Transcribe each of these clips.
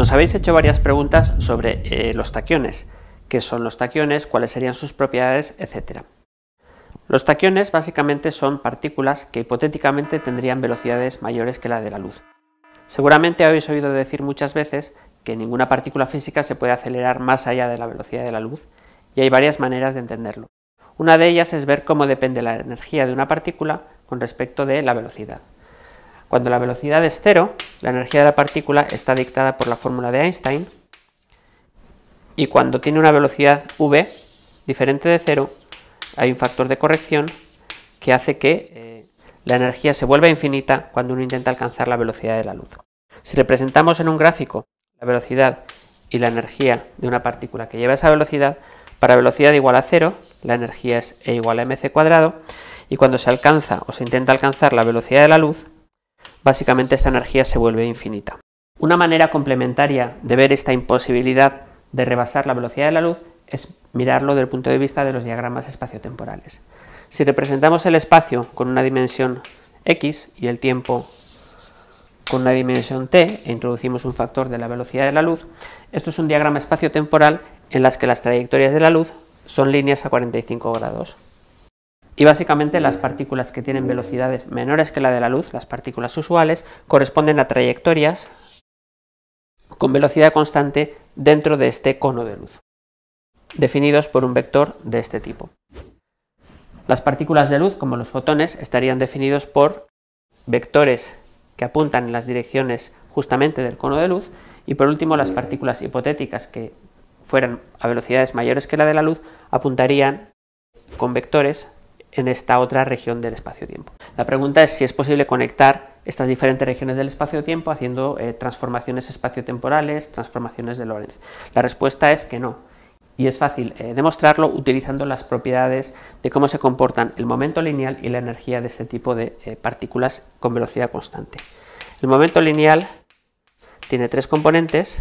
Nos habéis hecho varias preguntas sobre eh, los taquiones, qué son los taquiones, cuáles serían sus propiedades, etc. Los taquiones básicamente son partículas que hipotéticamente tendrían velocidades mayores que la de la luz. Seguramente habéis oído decir muchas veces que ninguna partícula física se puede acelerar más allá de la velocidad de la luz, y hay varias maneras de entenderlo. Una de ellas es ver cómo depende la energía de una partícula con respecto de la velocidad. Cuando la velocidad es cero, la energía de la partícula está dictada por la fórmula de Einstein y cuando tiene una velocidad v diferente de cero, hay un factor de corrección que hace que eh, la energía se vuelva infinita cuando uno intenta alcanzar la velocidad de la luz. Si representamos en un gráfico la velocidad y la energía de una partícula que lleva esa velocidad, para velocidad igual a cero, la energía es E igual a mc cuadrado, y cuando se alcanza o se intenta alcanzar la velocidad de la luz, básicamente esta energía se vuelve infinita. Una manera complementaria de ver esta imposibilidad de rebasar la velocidad de la luz es mirarlo desde el punto de vista de los diagramas espaciotemporales. Si representamos el espacio con una dimensión x y el tiempo con una dimensión t e introducimos un factor de la velocidad de la luz, esto es un diagrama espaciotemporal en las que las trayectorias de la luz son líneas a 45 grados. Y básicamente las partículas que tienen velocidades menores que la de la luz, las partículas usuales, corresponden a trayectorias con velocidad constante dentro de este cono de luz, definidos por un vector de este tipo. Las partículas de luz, como los fotones, estarían definidos por vectores que apuntan en las direcciones justamente del cono de luz y por último las partículas hipotéticas que fueran a velocidades mayores que la de la luz apuntarían con vectores en esta otra región del espacio-tiempo. La pregunta es si es posible conectar estas diferentes regiones del espacio-tiempo haciendo transformaciones eh, transformaciones espaciotemporales, transformaciones de Lorentz. La respuesta es que no. Y es fácil eh, demostrarlo utilizando las propiedades de cómo se comportan el momento lineal y la energía de este tipo de eh, partículas con velocidad constante. El momento lineal tiene tres componentes,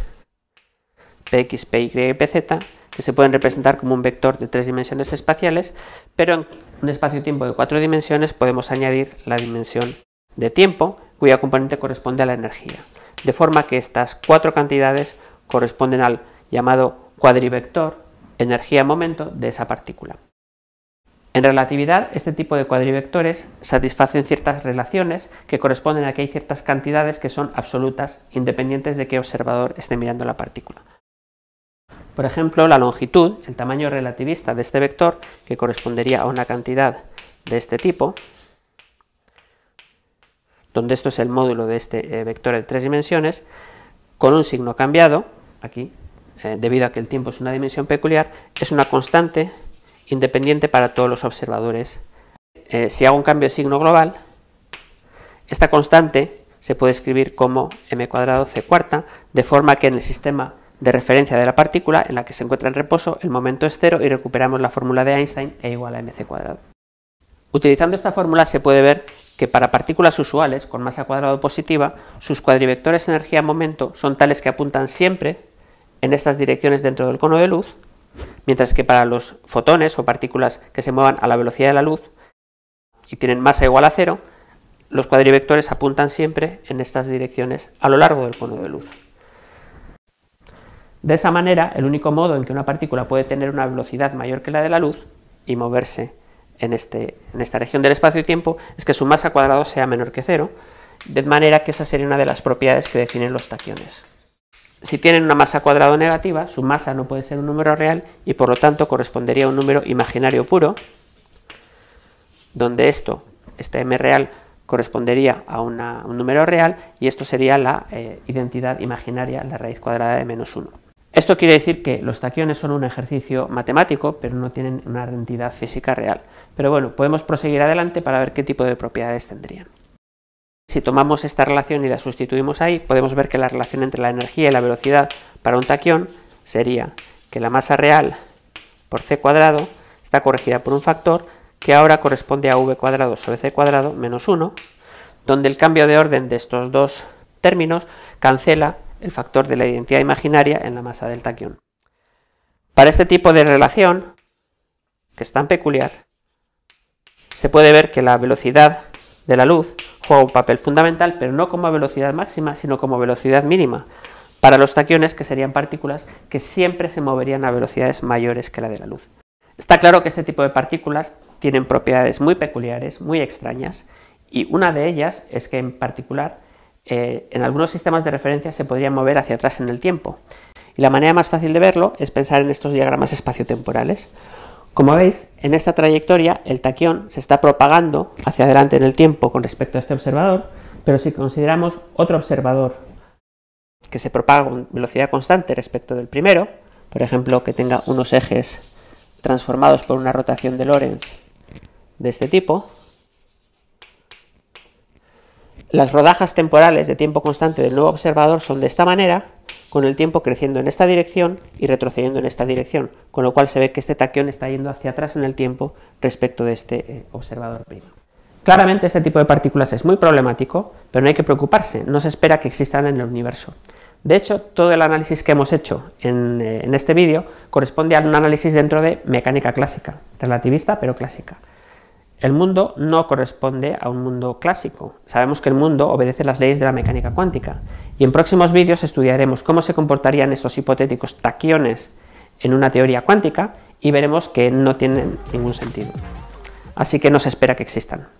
px, py y pz, que se pueden representar como un vector de tres dimensiones espaciales, pero en un espacio-tiempo de cuatro dimensiones podemos añadir la dimensión de tiempo, cuya componente corresponde a la energía. De forma que estas cuatro cantidades corresponden al llamado cuadrivector energía-momento de esa partícula. En relatividad, este tipo de cuadrivectores satisfacen ciertas relaciones que corresponden a que hay ciertas cantidades que son absolutas, independientes de qué observador esté mirando la partícula. Por ejemplo, la longitud, el tamaño relativista de este vector, que correspondería a una cantidad de este tipo, donde esto es el módulo de este eh, vector de tres dimensiones, con un signo cambiado, aquí, eh, debido a que el tiempo es una dimensión peculiar, es una constante independiente para todos los observadores. Eh, si hago un cambio de signo global, esta constante se puede escribir como m cuadrado c cuarta, de forma que en el sistema de referencia de la partícula en la que se encuentra en reposo, el momento es cero y recuperamos la fórmula de Einstein E igual a mc cuadrado. Utilizando esta fórmula se puede ver que para partículas usuales con masa cuadrado positiva, sus cuadrivectores energía-momento son tales que apuntan siempre en estas direcciones dentro del cono de luz, mientras que para los fotones o partículas que se muevan a la velocidad de la luz y tienen masa igual a cero, los cuadrivectores apuntan siempre en estas direcciones a lo largo del cono de luz. De esa manera, el único modo en que una partícula puede tener una velocidad mayor que la de la luz y moverse en, este, en esta región del espacio tiempo es que su masa cuadrada sea menor que cero, de manera que esa sería una de las propiedades que definen los taquiones. Si tienen una masa cuadrada negativa, su masa no puede ser un número real y por lo tanto correspondería a un número imaginario puro, donde esto, este m real, correspondería a un número real y esto sería la eh, identidad imaginaria, la raíz cuadrada de menos 1. Esto quiere decir que los taquiones son un ejercicio matemático, pero no tienen una entidad física real. Pero bueno, podemos proseguir adelante para ver qué tipo de propiedades tendrían. Si tomamos esta relación y la sustituimos ahí, podemos ver que la relación entre la energía y la velocidad para un taquión sería que la masa real por c cuadrado está corregida por un factor que ahora corresponde a v cuadrado sobre c cuadrado menos 1, donde el cambio de orden de estos dos términos cancela el factor de la identidad imaginaria en la masa del taquión. Para este tipo de relación, que es tan peculiar, se puede ver que la velocidad de la luz juega un papel fundamental, pero no como velocidad máxima, sino como velocidad mínima, para los taquiones que serían partículas que siempre se moverían a velocidades mayores que la de la luz. Está claro que este tipo de partículas tienen propiedades muy peculiares, muy extrañas, y una de ellas es que en particular eh, en algunos sistemas de referencia se podrían mover hacia atrás en el tiempo. Y la manera más fácil de verlo es pensar en estos diagramas espaciotemporales. Como veis, en esta trayectoria el taquión se está propagando hacia adelante en el tiempo con respecto a este observador, pero si consideramos otro observador que se propaga con velocidad constante respecto del primero, por ejemplo, que tenga unos ejes transformados por una rotación de Lorentz de este tipo, las rodajas temporales de tiempo constante del nuevo observador son de esta manera, con el tiempo creciendo en esta dirección y retrocediendo en esta dirección, con lo cual se ve que este taquión está yendo hacia atrás en el tiempo respecto de este eh, observador primo. Claramente este tipo de partículas es muy problemático, pero no hay que preocuparse, no se espera que existan en el universo. De hecho, todo el análisis que hemos hecho en, eh, en este vídeo corresponde a un análisis dentro de mecánica clásica, relativista pero clásica. El mundo no corresponde a un mundo clásico. Sabemos que el mundo obedece las leyes de la mecánica cuántica. Y en próximos vídeos estudiaremos cómo se comportarían estos hipotéticos taquiones en una teoría cuántica y veremos que no tienen ningún sentido. Así que no se espera que existan.